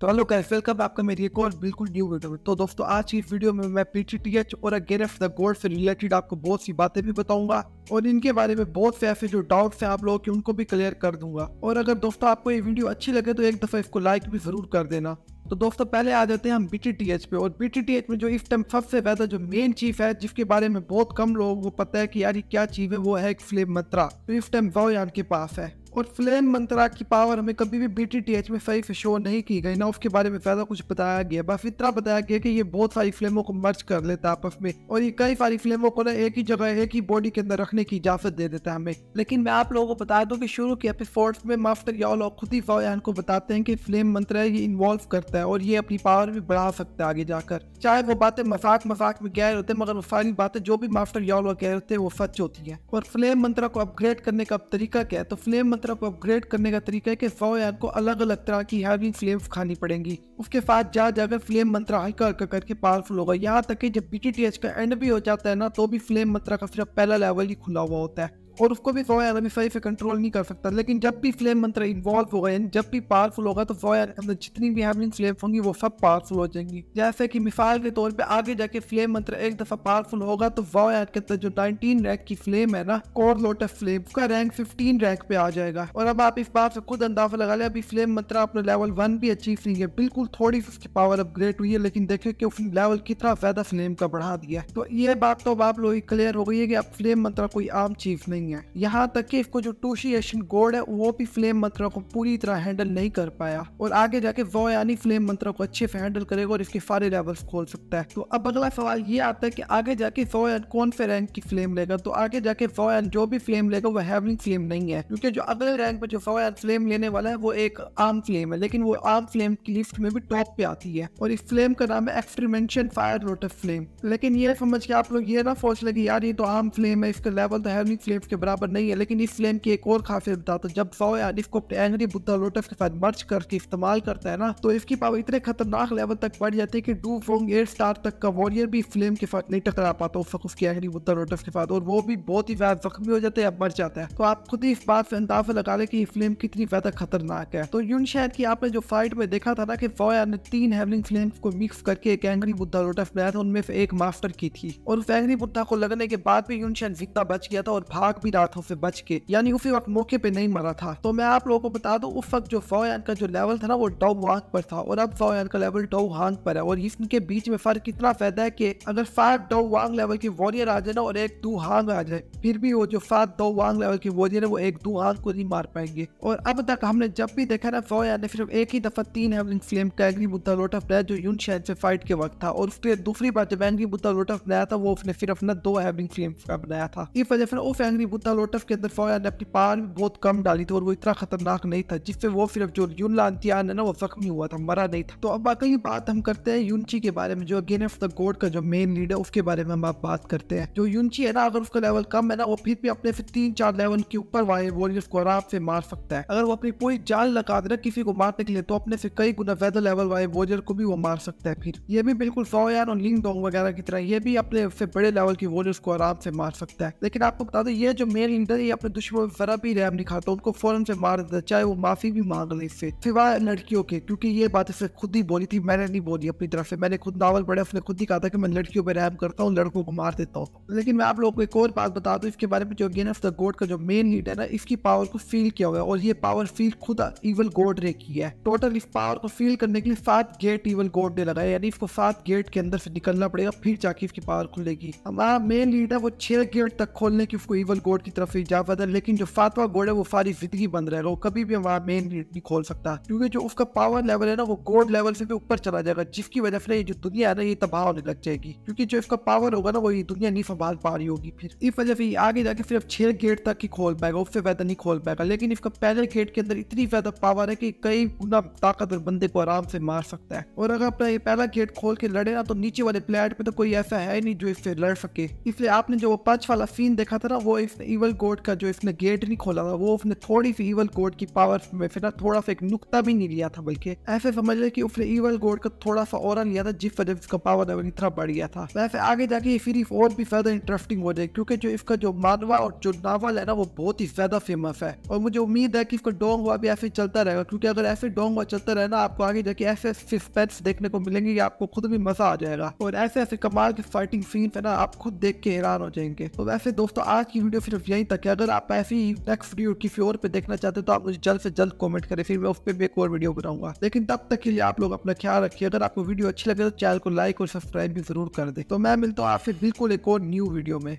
तो hello guys welcome आपका मेरी एक और बिल्कुल न्यू वीडियो में तो दोस्तों आज की वीडियो में मैं पी और अगेन ऑफ द गोल्ड से रिलेटेड आपको बहुत सी बातें भी बताऊंगा और इनके बारे में बहुत से ऐसे जो डाउट्स हैं आप लोगों के उनको भी क्लियर कर दूंगा और अगर दोस्तों आपको ये वीडियो अच्छी लगे तो एक दफ़ा इसको लाइक भी ज़रूर कर देना तो दोस्तों पहले आ जाते हैं हम बी पे और बी में जो इस टाइम सबसे ज़्यादा जो मेन चीज है जिसके बारे में बहुत कम लोगों को पता है कि यार ये क्या चीज़ है वो है एक फ्लेम मत्रा तो इस टाइम वाओयान के पास है और फ्लेम मंत्रा की पावर हमें कभी भी बी टी टी एच में सही से शो नहीं की गई ना उसके बारे में ज़्यादा कुछ बताया गया बस इतना बताया गया कि ये बहुत सारी फ्लेमों को मर्ज कर लेता आपस में और ये कई सारी फ्लेमों को ना एक ही जगह एक ही बॉडी के अंदर रखने की इजाज़त दे देता है हमें लेकिन मैं आप लोगों को बता दूँ की शुरू के एपिसोड में मास्टर याल और खुद ही फौयान को बताते हैं कि फ्लेम मंत्रा ये इन्वॉल्व करता है और ये अपनी पावर भी बढ़ा सकता है आगे जाकर चाहे वो बातें मजाक मजाक में गैर होते मगर वो सारी बातें जो भी मास्टर याल कह रहे होते हैं वो सच होती है और फ्लेम मंत्रा को अपग्रेड करने का तरीका क्या है तो फ्लेम तरफ अपग्रेड करने का तरीका है कि सौ यार को अलग अलग तरह की हैवी फ्लेम्स खानी पड़ेंगी उसके साथ जा जाकर फ्लेम मंत्र हल्का हल्का करके पावरफुल होगा यहाँ तक कि जब बी का एंड भी हो जाता है ना तो भी फ्लेम मंत्रा का सिर्फ पहला लेवल ही खुला हुआ होता है और उसको भी फॉयर आलम सही से कंट्रोल नहीं कर सकता लेकिन जब भी फ्लेम मंत्र इन्वॉल्व होगा यानी जब भी पावरफुल होगा तो फॉयर अंदर मतलब जितनी भी हैवलिंग फ्लेम होंगी वो सब पावरफुल हो जाएंगी जैसे कि मिसाल के तौर पर आगे जाके फ्लेम मंत्र एक दफा पावरफुल होगा तो फॉयर के अंदर जो नाइनटीन रैक की फ्लेम है ना कोर लोट फ्लेम उसका रैंक फिफ्टीन रैंक पे आ जाएगा और अब आप इस बात से खुद अंदाजा लगा ले अभी फ्लेम मंत्र आपने लेवल वन भी अचीव नहीं है बिल्कुल थोड़ी सी उसकी पावर अपग्रेड हुई है लेकिन देखे कि उसने लेवल कितना ज्यादा फ्लेम का बढ़ा दिया तो ये बात तो अब आप लोग क्लियर हो गई है कि अब फ्लेम मंत्र कोई आम चीज नहीं नहीं है यहाँ तक कि इसको जो टोशी एशियन गोड है वो भी फ्लेम मंत्रा को पूरी तरह हैंडल नहीं कर पाया और आगे जाके वो यानी फ्लेम मंत्रा को अच्छे से हैंडल करेगा और इसके सारे लेवल्स खोल सकता है तो अब अगला सवाल ये आता है कि आगे जाके वो यान कौन से रैंक की फ्लेम लेगा तो आगे जाके वो यान जो भी फ्लेम लेगा वो हैवनिंग फ्लेम नहीं है क्योंकि जो अगले रैंक पर जो वो यान फ्लेम लेने वाला है वो एक आम फ्लेम है लेकिन वो आम फ्लेम की लिस्ट में भी टॉप पे आती है और इस फ्लेम का नाम है एक्सपेरिमेंशन फायर रोटर फ्लेम लेकिन ये समझ के आप लोग ये ना सोच लगे यार ये तो आम फ्लेम है इसका लेवल तो हैवलिंग फ्लेम के बराबर नहीं है लेकिन इस फ्लेम की एक और खासियत बताता हूँ जब सौ यान इसको एंग्री बुद्धा लोटस के साथ मर्च करके इस्तेमाल करता है ना तो इसकी पावर इतने खतरनाक लेवल तक बढ़ जाती है कि डू फोंग एयर स्टार तक का वॉरियर भी फ्लेम के साथ नहीं टकरा पाता उस वक्त उसकी एंग्री बुद्धा लोटस के साथ और वो भी बहुत ही ज्यादा जख्मी हो जाता है मर जाता है तो आप खुद ही इस बात से अंदाजा लगा लें कि फ्लेम कितनी ज्यादा खतरनाक है तो यून शायद की आपने जो फाइट में देखा था ना कि फॉयर ने तीन हेवलिंग फ्लेम्स को मिक्स करके एक एंग्री बुद्धा लोटस बनाया था उनमें से एक मास्टर की थी और उस एंग्री बुद्धा को लगने के बाद भी यून शायद जिंदा बच गया था और भाग भी काफी रातों से बच के यानी उसी वक्त मौके पे नहीं मरा था तो मैं आप लोगों को बता दूं उस वक्त जो जोयान का जो लेवल था ना वो डॉ वाक पर था और अब जोयान का लेवल डॉ वाक पर है और इसके बीच में फर्क इतना फायदा है की अगर सात डॉ वांग लेवल की वॉरियर आ जाए ना और एक दो हांग आ जाए फिर भी वो जो सात डॉ वांग लेवल की वॉरियर है वो एक दो हांग को नहीं मार पाएंगे और अब तक हमने जब भी देखा ना जोयान ने सिर्फ एक ही दफा तीन हेवलिंग फ्लेम टैगरी बुद्धा बुद्धा ऑफ फैलाया जो यून शहर से फाइट के वक्त था और उसके दूसरी बार जब एंग्री बुद्धा ऑफ फैलाया था वो उसने सिर्फ ना दो हेवलिंग फ्लेम का बनाया था इस वजह से उस एंग्री गुद्दा लोटफ के अंदर फौज ने अपनी पार भी बहुत कम डाली थी और वो इतना खतरनाक नहीं था जिससे वो सिर्फ जो यून लांतियान है ना वो जख्मी हुआ था मरा नहीं था तो अब बाकी बात हम करते हैं यूनची के बारे में जो अगेन ऑफ द गोड का जो मेन लीडर उसके बारे में हम आप बात करते हैं जो यूनची है ना अगर उसका लेवल कम है ना वो फिर भी अपने फिर तीन चार लेवल के ऊपर वाले वॉरियर्स को आराम से मार सकता है अगर वो अपनी पूरी जाल लगा देना किसी को मारने के लिए तो अपने से कई गुना ज्यादा लेवल वाले वॉरियर को भी वो मार सकता है फिर ये भी बिल्कुल सोयान और लिंग डोंग वगैरह की तरह ये भी अपने से बड़े लेवल के वॉरियर्स को आराम से मार सकता है लेकिन आपको बता दो ये जो मेन इंटर या अपने दुश्मन में जरा भी अपनी खाता उनको फ़ौरन से मार देता चाहे वो माफ़ी भी मांग ले इससे सिवाय लड़कियों के क्योंकि ये बात इसे खुद ही बोली थी मैंने नहीं बोली अपनी तरफ से मैंने खुद नावल पढ़े उसने खुद ही कहा था कि मैं लड़कियों पर रैम करता हूँ लड़कों को मार देता हूँ लेकिन मैं आप लोगों को एक और बात बता दूँ इसके बारे में जो गेन ऑफ द गोड का जो मेन लीड है ना इसकी पावर को फील किया हुआ है और ये पावर फील खुद इवल गोड ने की है टोटल इस पावर को फील करने के लिए सात गेट इवल गोड ने लगाया यानी इसको सात गेट के अंदर से निकलना पड़ेगा फिर जाके इसकी पावर खुलेगी हमारा मेन लीड है वो छह गेट तक खोलने की उसको इवल कोर्ट की तरफ से इजाफत है लेकिन जो फातवा गोड है वो सारी जिंदगी बंद रहेगा वो कभी भी हमारा मेन नहीं खोल सकता क्योंकि जो उसका पावर लेवल है ना वो कोर्ट लेवल से भी ऊपर चला जाएगा जिसकी वजह से ये जो दुनिया है ना ये तबाह होने लग जाएगी क्योंकि जो इसका पावर होगा ना वो ये दुनिया नहीं संभाल पा रही होगी फिर इस वजह से आगे जाके सिर्फ छह गेट तक ही खोल पाएगा उससे ज्यादा नहीं खोल पाएगा लेकिन इसका पहले गेट के अंदर इतनी ज्यादा पावर है की कई गुना ताकतवर बंदे को आराम से मार सकता है और अगर अपना ये पहला गेट खोल के लड़े ना तो नीचे वाले प्लेट पे तो कोई ऐसा है नहीं जो इससे लड़ सके इसलिए आपने जो वो पंच वाला सीन देखा था ना वो इस उसने ईवल कोर्ट का जो इसने गेट नहीं खोला था वो उसने थोड़ी सी ईवल कोर्ट की पावर में फिर थोड़ा सा एक नुकता भी नहीं लिया था बल्कि ऐसे समझ रहे कि उसने ईवल कोर्ट का थोड़ा सा और लिया था जिस वजह से इसका पावर लेवल इतना बढ़ गया था वैसे आगे जाके ये सीरीज और भी ज्यादा इंटरेस्टिंग हो जाए क्योंकि जो इसका जो मानवा और जो नावल है ना वो बहुत ही ज्यादा फेमस है और मुझे उम्मीद है कि इसका डोंग हुआ भी ऐसे चलता रहेगा क्योंकि अगर ऐसे डोंग हुआ चलता रहे ना आपको आगे जाके ऐसे सिस्पेंस देखने को मिलेंगे आपको खुद भी मजा आ जाएगा और ऐसे ऐसे कमाल के फाइटिंग सीन है ना आप खुद देख के हैरान हो जाएंगे तो वैसे दोस्तों आज की वीडियो सिर्फ यहीं तक है अगर आप ऐसी ही वीडियो किसी और पे देखना चाहते हो तो आप मुझे जल्द से जल्द कमेंट करें फिर मैं उस पर भी एक और वीडियो बनाऊंगा लेकिन तब तक के लिए आप लोग अपना ख्याल रखिए अगर आपको वीडियो अच्छी लगे तो चैनल को लाइक और सब्सक्राइब भी जरूर कर दे तो मैं मिलता हूँ आपसे बिल्कुल एक और न्यू वीडियो में